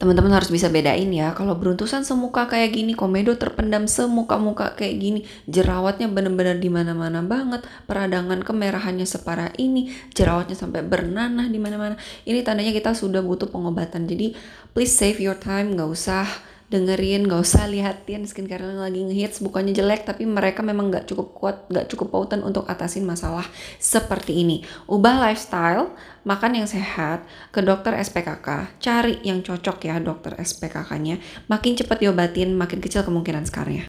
teman-teman harus bisa bedain ya kalau beruntusan semuka kayak gini komedo terpendam semuka-muka kayak gini jerawatnya bener-bener di mana-mana banget peradangan kemerahannya separah ini jerawatnya sampai bernanah di mana-mana ini tandanya kita sudah butuh pengobatan jadi please save your time nggak usah dengerin gak usah lihatin skincare yang lagi ngehits bukannya jelek tapi mereka memang gak cukup kuat gak cukup potent untuk atasin masalah seperti ini ubah lifestyle makan yang sehat ke dokter SPKK cari yang cocok ya dokter SPKK nya makin cepat diobatin makin kecil kemungkinan sekarnya